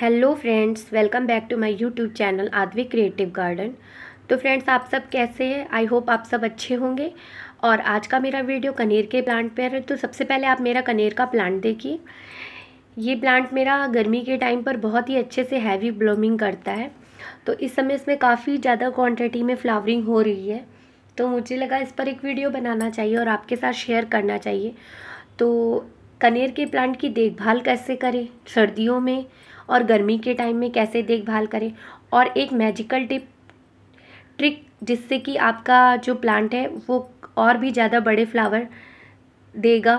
hello friends welcome back to my YouTube channel Aadvi creative garden तो friends आप सब कैसे हैं आई होप आप सब अच्छे होंगे और आज का मेरा वीडियो कनेर के प्लांट पर है तो सबसे पहले आप मेरा कनेर का प्लांट देखिए ये प्लांट मेरा गर्मी के टाइम पर बहुत ही अच्छे से हैवी ब्लूमिंग करता है तो इस समय इसमें काफ़ी ज़्यादा क्वान्टिटी में फ्लावरिंग हो रही है तो मुझे लगा इस पर एक वीडियो बनाना चाहिए और आपके साथ शेयर करना चाहिए तो कनेर के प्लांट की देखभाल कैसे करें सर्दियों में और गर्मी के टाइम में कैसे देखभाल करें और एक मैजिकल टिप ट्रिक जिससे कि आपका जो प्लांट है वो और भी ज़्यादा बड़े फ्लावर देगा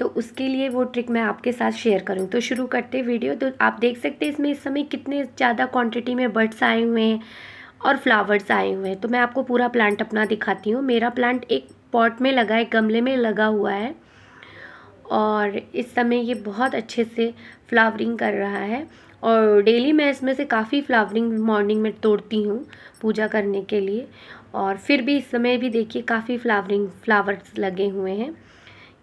तो उसके लिए वो ट्रिक मैं आपके साथ शेयर करूँ तो शुरू करते वीडियो तो आप देख सकते हैं इसमें इस समय कितने ज़्यादा क्वांटिटी में बर्ड्स आए हुए हैं और फ्लावर्स आए हुए हैं तो मैं आपको पूरा प्लांट अपना दिखाती हूँ मेरा प्लांट एक पॉट में लगा है गमले में लगा हुआ है और इस समय ये बहुत अच्छे से फ्लावरिंग कर रहा है और डेली मैं इसमें से काफ़ी फ्लावरिंग मॉर्निंग में तोड़ती हूँ पूजा करने के लिए और फिर भी इस समय भी देखिए काफ़ी फ्लावरिंग फ्लावर्स लगे हुए हैं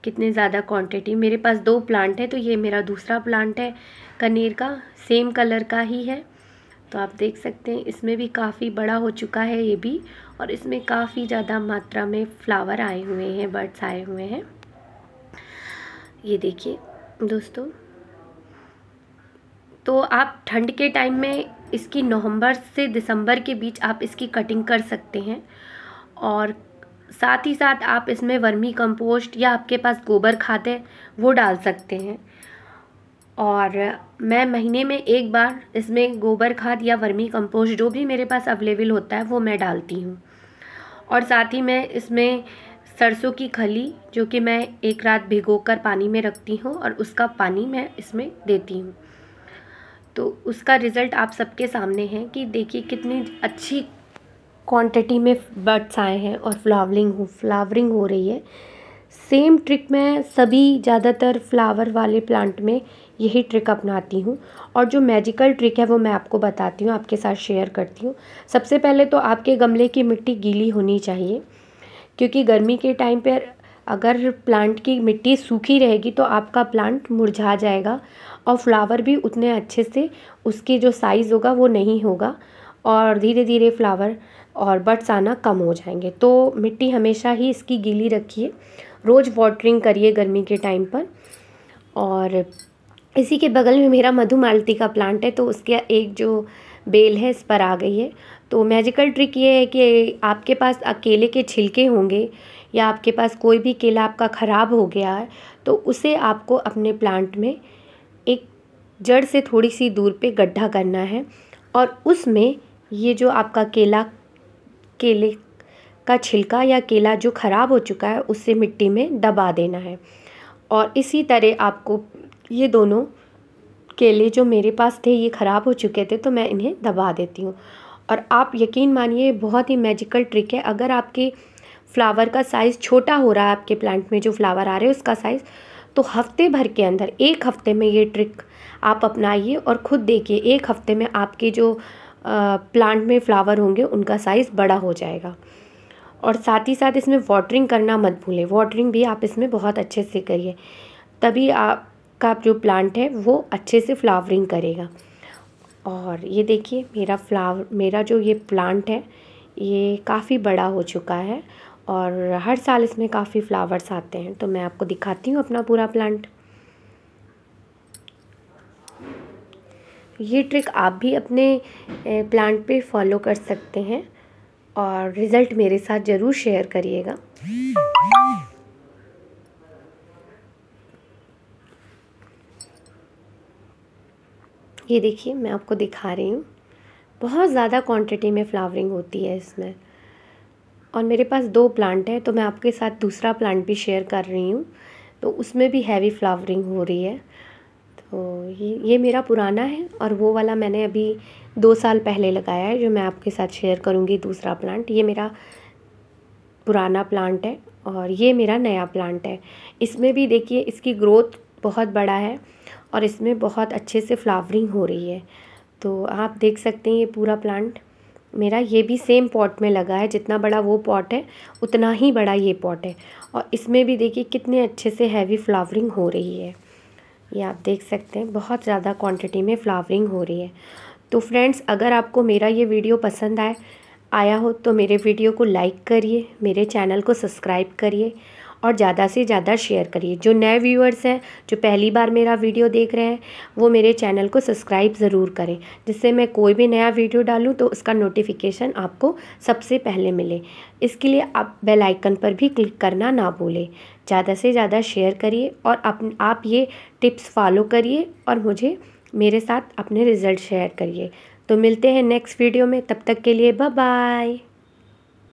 कितने ज़्यादा क्वांटिटी मेरे पास दो प्लांट है तो ये मेरा दूसरा प्लांट है कनेर का सेम कलर का ही है तो आप देख सकते हैं इसमें भी काफ़ी बड़ा हो चुका है ये भी और इसमें काफ़ी ज़्यादा मात्रा में फ्लावर आए हुए हैं बर्ड्स आए हुए हैं ये देखिए दोस्तों तो आप ठंड के टाइम में इसकी नवंबर से दिसंबर के बीच आप इसकी कटिंग कर सकते हैं और साथ ही साथ आप इसमें वर्मी कंपोस्ट या आपके पास गोबर खाद है वो डाल सकते हैं और मैं महीने में एक बार इसमें गोबर खाद या वर्मी कंपोस्ट जो भी मेरे पास अवेलेबल होता है वो मैं डालती हूँ और साथ ही मैं इसमें सरसों की खली जो कि मैं एक रात भिगो कर पानी में रखती हूँ और उसका पानी मैं इसमें देती हूँ तो उसका रिज़ल्ट आप सबके सामने है कि देखिए कितनी अच्छी क्वांटिटी में बर्ड्स आए हैं और फ्लावरिंग हो फ्लावरिंग हो रही है सेम ट्रिक मैं सभी ज़्यादातर फ्लावर वाले प्लांट में यही ट्रिक अपनाती हूँ और जो मैजिकल ट्रिक है वो मैं आपको बताती हूँ आपके साथ शेयर करती हूँ सबसे पहले तो आपके गमले की मिट्टी गीली होनी चाहिए क्योंकि गर्मी के टाइम पर अगर प्लांट की मिट्टी सूखी रहेगी तो आपका प्लांट मुरझा जाएगा और फ्लावर भी उतने अच्छे से उसकी जो साइज़ होगा वो नहीं होगा और धीरे धीरे फ्लावर और बर्ड्स आना कम हो जाएंगे तो मिट्टी हमेशा ही इसकी गीली रखिए रोज़ वाटरिंग करिए गर्मी के टाइम पर और इसी के बगल में मेरा मधुमालती का प्लांट है तो उसके एक जो बेल है इस पर आ गई है तो मैजिकल ट्रिक ये है कि आपके पास केले के छिलके होंगे या आपके पास कोई भी केला आपका ख़राब हो गया है तो उसे आपको अपने प्लांट में एक जड़ से थोड़ी सी दूर पे गड्ढा करना है और उसमें ये जो आपका केला केले का छिलका या केला जो ख़राब हो चुका है उसे मिट्टी में दबा देना है और इसी तरह आपको ये दोनों केले जो मेरे पास थे ये ख़राब हो चुके थे तो मैं इन्हें दबा देती हूँ और आप यकीन मानिए बहुत ही मैजिकल ट्रिक है अगर आपके फ़्लावर का साइज़ छोटा हो रहा है आपके प्लांट में जो फ्लावर आ रहे हैं उसका साइज़ तो हफ्ते भर के अंदर एक हफ्ते में ये ट्रिक आप अपनाइए और ख़ुद देखिए एक हफ्ते में आपके जो प्लांट में फ़्लावर होंगे उनका साइज़ बड़ा हो जाएगा और साथ ही साथ इसमें वाटरिंग करना मत भूलें वाटरिंग भी आप इसमें बहुत अच्छे से करिए तभी आप का जो प्लांट है वो अच्छे से फ्लावरिंग करेगा और ये देखिए मेरा फ्लावर मेरा जो ये प्लांट है ये काफ़ी बड़ा हो चुका है और हर साल इसमें काफ़ी फ्लावर्स आते हैं तो मैं आपको दिखाती हूँ अपना पूरा प्लांट ये ट्रिक आप भी अपने प्लांट पे फॉलो कर सकते हैं और रिज़ल्ट मेरे साथ ज़रूर शेयर करिएगा ये देखिए मैं आपको दिखा रही हूँ बहुत ज़्यादा क्वांटिटी में फ्लावरिंग होती है इसमें और मेरे पास दो प्लांट है तो मैं आपके साथ दूसरा प्लांट भी शेयर कर रही हूँ तो उसमें भी हैवी फ्लावरिंग हो रही है तो ये ये मेरा पुराना है और वो वाला मैंने अभी दो साल पहले लगाया है जो मैं आपके साथ शेयर करूँगी दूसरा प्लांट ये मेरा पुराना प्लांट है और ये मेरा नया प्लांट है इसमें भी देखिए इसकी ग्रोथ बहुत बड़ा है और इसमें बहुत अच्छे से फ्लावरिंग हो रही है तो आप देख सकते हैं ये पूरा प्लांट मेरा ये भी सेम पॉट में लगा है जितना बड़ा वो पॉट है उतना ही बड़ा ये पॉट है और इसमें भी देखिए कितने अच्छे से हैवी फ्लावरिंग हो रही है ये आप देख सकते हैं बहुत ज़्यादा क्वांटिटी में फ्लावरिंग हो रही है तो फ्रेंड्स अगर आपको मेरा ये वीडियो पसंद आए आया हो तो मेरे वीडियो को लाइक करिए मेरे चैनल को सब्सक्राइब करिए और ज़्यादा से ज़्यादा शेयर करिए जो नए व्यूअर्स हैं जो पहली बार मेरा वीडियो देख रहे हैं वो मेरे चैनल को सब्सक्राइब ज़रूर करें जिससे मैं कोई भी नया वीडियो डालूँ तो उसका नोटिफिकेशन आपको सबसे पहले मिले इसके लिए आप बेल आइकन पर भी क्लिक करना ना भूलें ज़्यादा से ज़्यादा शेयर करिए और अप आप ये टिप्स फॉलो करिए और मुझे मेरे साथ अपने रिज़ल्ट शेयर करिए तो मिलते हैं नेक्स्ट वीडियो में तब तक के लिए बाय बाय